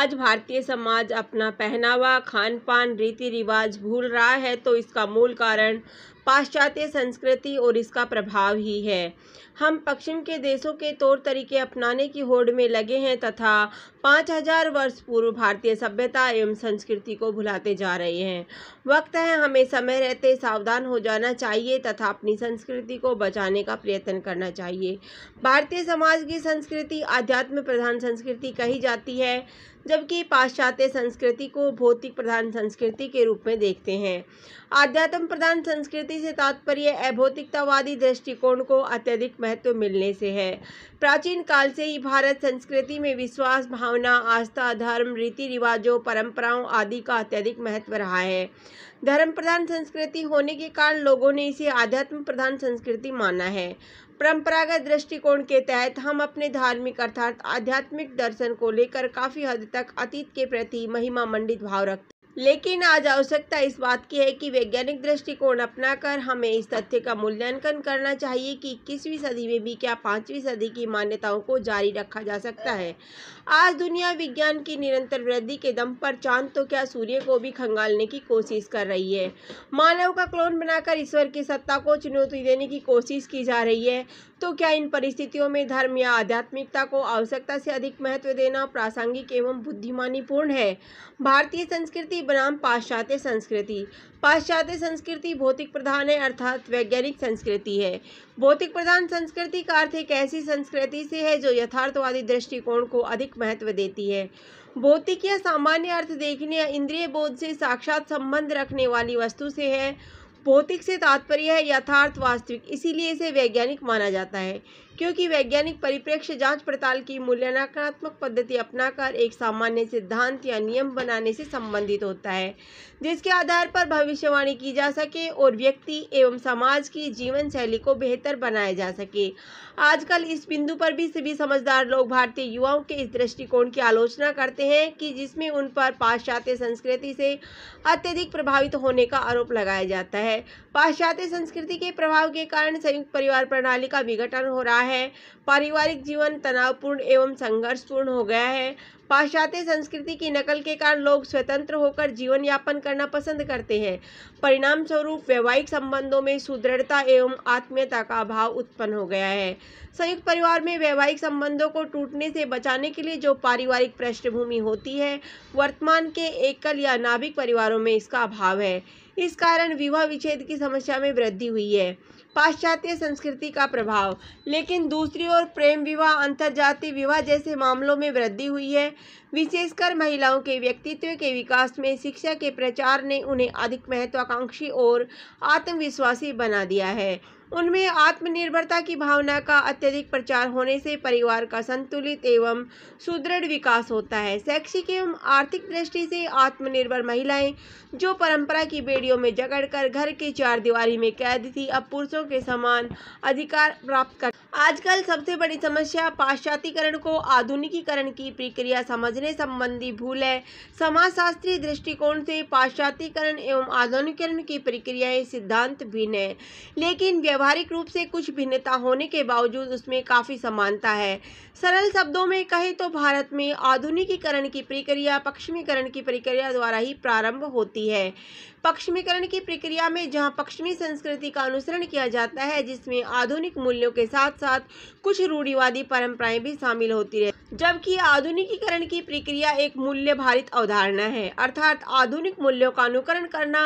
आज भारतीय समाज अपना पहनावा खान पान रीति रिवाज भूल रहा है तो इसका मूल कारण पाश्चात्य संस्कृति और इसका प्रभाव ही है हम पश्चिम के देशों के तौर तरीके अपनाने की होड़ में लगे हैं तथा पाँच हजार वर्ष पूर्व भारतीय सभ्यता एवं संस्कृति को भुलाते जा रहे हैं वक्त है हमें समय रहते सावधान हो जाना चाहिए तथा अपनी संस्कृति को बचाने का प्रयत्न करना चाहिए भारतीय समाज की संस्कृति आध्यात्म प्रधान संस्कृति कही जाती है जबकि पाश्चात्य संस्कृति को भौतिक प्रधान संस्कृति के रूप में देखते हैं आध्यात्म प्रधान संस्कृति से तात्पर्य अभौतिकतावादी दृष्टिकोण को अत्यधिक महत्व मिलने से है प्राचीन काल से ही भारत संस्कृति में विश्वास भावना आस्था धर्म रीति रिवाजों परंपराओं आदि का अत्यधिक महत्व रहा है धर्म प्रधान संस्कृति होने के कारण लोगों ने इसे आध्यात्म प्रधान संस्कृति माना है परंपरागत दृष्टिकोण के तहत हम अपने धार्मिक अर्थात आध्यात्मिक दर्शन को लेकर काफ़ी हद तक अतीत के प्रति महिमा मंडित भाव रखते लेकिन आज आवश्यकता इस बात की है कि वैज्ञानिक दृष्टिकोण अपनाकर हमें इस तथ्य का मूल्यांकन करना चाहिए कि इक्कीसवीं सदी में भी क्या पाँचवीं सदी की मान्यताओं को जारी रखा जा सकता है आज दुनिया विज्ञान की निरंतर वृद्धि के दम पर चांद तो क्या सूर्य को भी खंगालने की कोशिश कर रही है मानव का क्लोन बनाकर ईश्वर की सत्ता को चुनौती देने की कोशिश की जा रही है तो क्या इन परिस्थितियों में धर्म या आध्यात्मिकता को आवश्यकता से अधिक महत्व देना प्रासंगिक एवं बुद्धिमानीपूर्ण है भारतीय संस्कृति बनाम पाश्चात्य संस्कृति पाश्चात्य संस्कृति भौतिक प्रधान है अर्थात वैज्ञानिक संस्कृति है भौतिक प्रधान संस्कृति का अर्थ एक ऐसी संस्कृति से है जो यथार्थवादी दृष्टिकोण को अधिक महत्व देती है भौतिक या सामान्य अर्थ देखने या इंद्रिय बोध से साक्षात संबंध रखने वाली वस्तु से है भौतिक से तात्पर्य है यथार्थ वास्तविक इसीलिए इसे वैज्ञानिक माना जाता है क्योंकि वैज्ञानिक परिप्रेक्ष्य जांच पड़ताल की मूल्यांकनात्मक पद्धति अपनाकर एक सामान्य सिद्धांत या नियम बनाने से संबंधित होता है जिसके आधार पर भविष्यवाणी की जा सके और व्यक्ति एवं समाज की जीवन शैली को बेहतर बनाया जा सके आजकल इस बिंदु पर भी सभी समझदार लोग भारतीय युवाओं के इस दृष्टिकोण की आलोचना करते हैं कि जिसमें उन पर पाश्चात्य संस्कृति से अत्यधिक प्रभावित होने का आरोप लगाया जाता है पाश्चात्य संस्कृति के प्रभाव के कारण संयुक्त परिवार प्रणाली का विघटन हो रहा है है पारिवारिक जीवन तनावपूर्ण एवं संघर्षपूर्ण हो गया है पाश्चात्य संस्कृति की नकल के कारण लोग स्वतंत्र होकर जीवन यापन करना पसंद करते हैं परिणाम स्वरूप वैवाहिक संबंधों में सुदृढ़ता एवं आत्मीयता का अभाव उत्पन्न हो गया है संयुक्त परिवार में वैवाहिक संबंधों को टूटने से बचाने के लिए जो पारिवारिक पृष्ठभूमि होती है वर्तमान के एकल या नाभिक परिवारों में इसका अभाव है इस कारण विवाह विच्छेद की समस्या में वृद्धि हुई है पाश्चात्य संस्कृति का प्रभाव लेकिन दूसरी ओर प्रेम विवाह अंतर्जातीय विवाह जैसे मामलों में वृद्धि हुई है विशेषकर महिलाओं के व्यक्तित्व के विकास में शिक्षा के प्रचार ने उन्हें अधिक महत्वाकांक्षी और आत्मविश्वासी बना दिया है उनमें आत्मनिर्भरता की भावना का अत्यधिक प्रचार होने से परिवार का संतुलित एवं सुदृढ़ विकास होता है शैक्षिक एवं आर्थिक दृष्टि से आत्मनिर्भर महिलाएं जो परंपरा की बेड़ियों में जकड़कर घर के चार दीवारी में कैद थी अब पुरुषों के समान अधिकार प्राप्त कर आजकल सबसे बड़ी समस्या पाश्चातीकरण को आधुनिकीकरण की प्रक्रिया समझने संबंधी भूल है समाजशास्त्रीय दृष्टिकोण से पाश्चातीकरण एवं आधुनिकीकरण की प्रक्रियाएं सिद्धांत भिन्न है लेकिन व्यवहारिक रूप से कुछ भिन्नता होने के बावजूद उसमें काफ़ी समानता है सरल शब्दों में कहें तो भारत में आधुनिकीकरण की प्रक्रिया पश्चिमीकरण की प्रक्रिया द्वारा ही प्रारंभ होती है पश्चिमीकरण की प्रक्रिया में जहां पश्चिमी संस्कृति का अनुसरण किया जाता है जिसमें आधुनिक मूल्यों के साथ साथ कुछ रूढ़िवादी परंपराएं भी शामिल होती रहे जबकि आधुनिकीकरण की प्रक्रिया एक मूल्य भारित अवधारणा है अर्थात आधुनिक मूल्यों का अनुकरण करना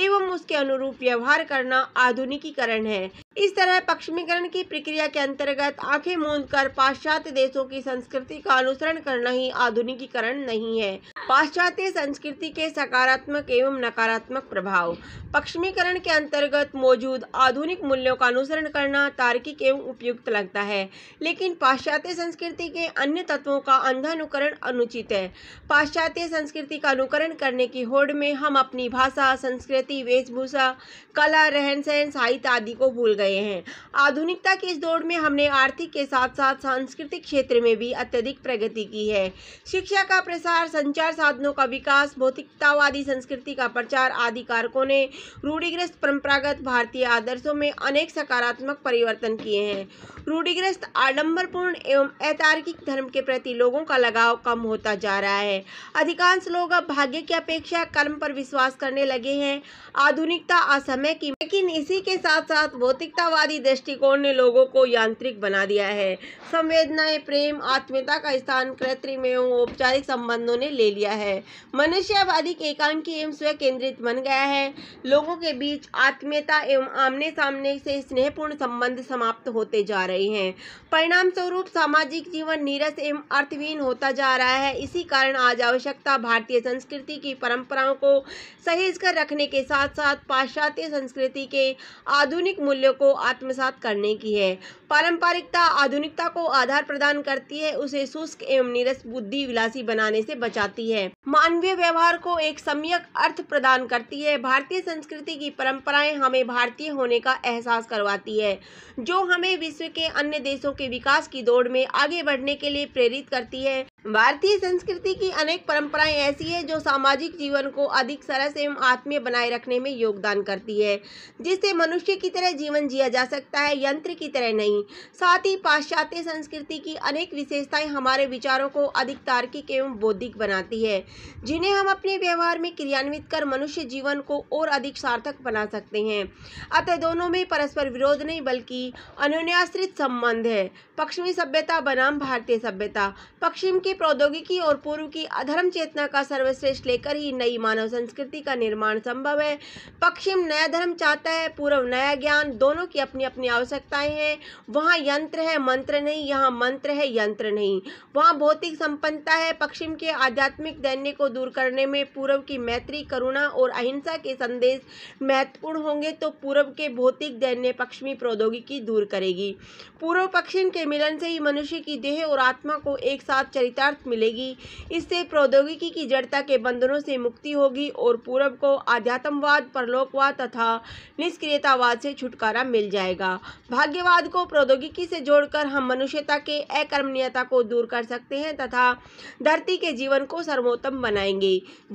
एवं उसके अनुरूप व्यवहार करना आधुनिकीकरण है इस तरह पश्चिमीकरण की प्रक्रिया के अंतर्गत आंखें मूंद कर पाश्चात्य देशों की संस्कृति का अनुसरण करना ही आधुनिकीकरण नहीं है पाश्चात्य संस्कृति के सकारात्मक एवं नकारात्मक प्रभाव पश्चिमीकरण के अंतर्गत मौजूद आधुनिक मूल्यों का अनुसरण करना तार्किक एवं उपयुक्त लगता है लेकिन पाश्चात्य संस्कृति के अन्य तत्वों का अंधानुकरण अनुचित है पाश्चात्य संस्कृति का अनुकरण करने की होड़ में हम अपनी भाषा संस्कृति वेशभूषा कला रहन सहन साहित्य आदि को भूल गए गए हैं आधुनिकता के इस दौड़ में हमने आर्थिक के साथ साथ सांस्कृतिक क्षेत्र में भी अत्यधिक प्रगति की है शिक्षा का प्रसार संचार साधनों का विकास भौतिकतावादी संस्कृति का प्रचार आदि कारकों ने रूढ़िग्रस्त परंपरागत भारतीय आदर्शों में अनेक सकारात्मक परिवर्तन किए हैं रूढ़िग्रस्त आडम्बरपूर्ण एवं ऐतार्किक धर्म के प्रति लोगों का लगाव कम होता जा रहा है अधिकांश लोग अब भाग्य की अपेक्षा कर्म पर विश्वास करने लगे हैं आधुनिकता असमय की लेकिन इसी के साथ साथ भौतिक नागरिकतावादी दृष्टिकोण ने लोगों को यांत्रिक बना दिया है संवेदनाएं प्रेम आत्मीयता का स्थान कृत्रिम एवं औपचारिक संबंधों ने ले लिया है मनुष्य अब अधिक एकांकी एवं स्व केंद्रित बन गया है लोगों के बीच आत्मीयता एवं आमने सामने से स्नेहपूर्ण संबंध समाप्त होते जा रहे हैं परिणाम स्वरूप सामाजिक जीवन नीरस एवं अर्थहीन होता जा रहा है इसी कारण आज आवश्यकता भारतीय संस्कृति की परंपराओं को सहेज कर रखने के साथ साथ पाश्चात्य संस्कृति के आधुनिक मूल्यों को को आत्मसात करने की है पारंपरिकता आधुनिकता को आधार प्रदान करती है उसे शुष्क एवं निरस बुद्धि विलासी बनाने से बचाती है मानवीय व्यवहार को एक सम्यक अर्थ प्रदान करती है भारतीय संस्कृति की परंपराएं हमें भारतीय होने का एहसास करवाती है जो हमें विश्व के अन्य देशों के विकास की दौड़ में आगे बढ़ने के लिए प्रेरित करती है भारतीय संस्कृति की अनेक परंपराएं ऐसी है जो सामाजिक जीवन को अधिक सरस एवं आत्मीय बनाए रखने में योगदान करती है जिससे मनुष्य की तरह जीवन जिया जा सकता है यंत्र की तरह नहीं साथ ही पाश्चात्य संस्कृति की अनेक विशेषताएं हमारे विचारों को अधिक तार्किक एवं बौद्धिक बनाती है जिन्हें हम अपने व्यवहार में क्रियान्वित कर मनुष्य जीवन को और अधिक सार्थक बना सकते हैं अतः दोनों में परस्पर विरोध नहीं बल्कि अनुन्याश्रित संबंध है पश्चिमी सभ्यता बनाम भारतीय सभ्यता पश्चिम की प्रौद्योगिकी और पूर्व की अधर्म चेतना का सर्वश्रेष्ठ लेकर ही नई मानव संस्कृति का निर्माण संभव है पश्चिम नया धर्म चाहता है पूर्व नया ज्ञान दोनों की अपनी अपनी आवश्यकताएं हैं वहाँ यंत्र है मंत्र नहीं यहाँ मंत्र है यंत्र नहीं वहाँ भौतिक संपन्नता है पश्चिम के आध्यात्मिक दैन्य को दूर करने में पूर्व की मैत्री करुणा और अहिंसा के संदेश महत्वपूर्ण होंगे तो पूर्व के भौतिक दैन्य पश्चिमी प्रौद्योगिकी दूर करेगी पूर्व पश्चिम के मिलन से ही मनुष्य की देह और आत्मा को एक साथ चरितार्थ मिलेगी इससे प्रौद्योगिकी की जड़ता के बंधनों से मुक्ति होगी और पूर्व को आध्यात्मवाद परलोकवाद तथा निष्क्रियतावाद से छुटकारा मिल जाएगा भाग्यवाद को प्रौद्योगिकी से जोड़कर हम मनुष्यता के अकर्मणीयता को दूर कर सकते हैं तथा धरती के जीवन को सर्वोत्तम बनाएंगे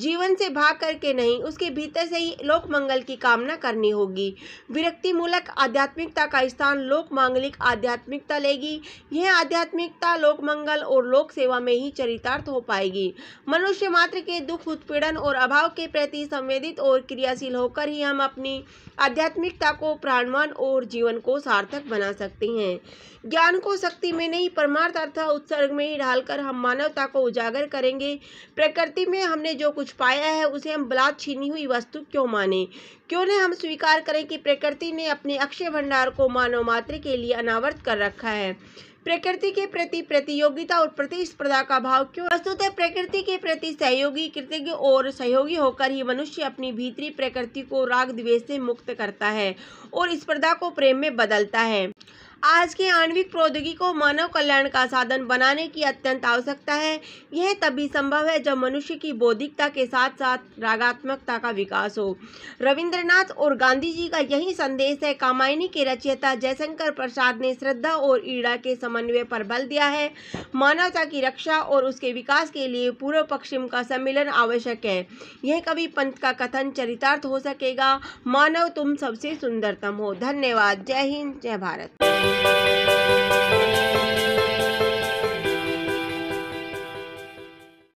जीवन से भाग करके नहीं उसके भीतर से ही लोक मंगल की कामना करनी होगी विरक्तिमूलक आध्यात्मिकता का स्थान लोक मांगलिक आध्यात्मिकता लेगी यह आध्यात्मिकता लोक मंगल और लोक सेवा में ही चरितार्थ हो पाएगी मनुष्य मात्र के दुख उत्पीड़न और अभाव के प्रति संवेदित और क्रियाशील होकर ही हम अपनी आध्यात्मिकता को प्राणवान और जीवन को सार्थक बना सकते हैं गई हैं ज्ञान को शक्ति में नहीं परमार्थ अर्थ उत्सर्ग में ही ढालकर हम मानवता को उजागर करेंगे प्रकृति में हमने जो कुछ पाया है उसे हम बलात् छीनी हुई वस्तु क्यों माने क्यों न हम स्वीकार करें कि प्रकृति ने अपने अक्षय भंडार को मानव मात्र के लिए अनावर्त कर रखा है प्रकृति के प्रति प्रतियोगिता और प्रतिस्पर्धा का भाव क्यों वस्तुतः प्रकृति के प्रति सहयोगी कृतज्ञ और सहयोगी होकर ही मनुष्य अपनी भीतरी प्रकृति को राग द्वेष से मुक्त करता है और स्पर्धा को प्रेम में बदलता है आज के आणविक प्रौद्योगिकी को मानव कल्याण का साधन बनाने की अत्यंत आवश्यकता है यह तभी संभव है जब मनुष्य की बौद्धिकता के साथ साथ रागात्मकता का विकास हो रविंद्रनाथ और गांधी जी का यही संदेश है कामायनी के रचयिता जयशंकर प्रसाद ने श्रद्धा और ईड़ा के समन्वय पर बल दिया है मानवता की रक्षा और उसके विकास के लिए पूर्व पश्चिम का सम्मिलन आवश्यक है यह कवि पंत का कथन चरितार्थ हो सकेगा मानव तुम सबसे सुंदरतम हो धन्यवाद जय हिंद जय भारत Thank you.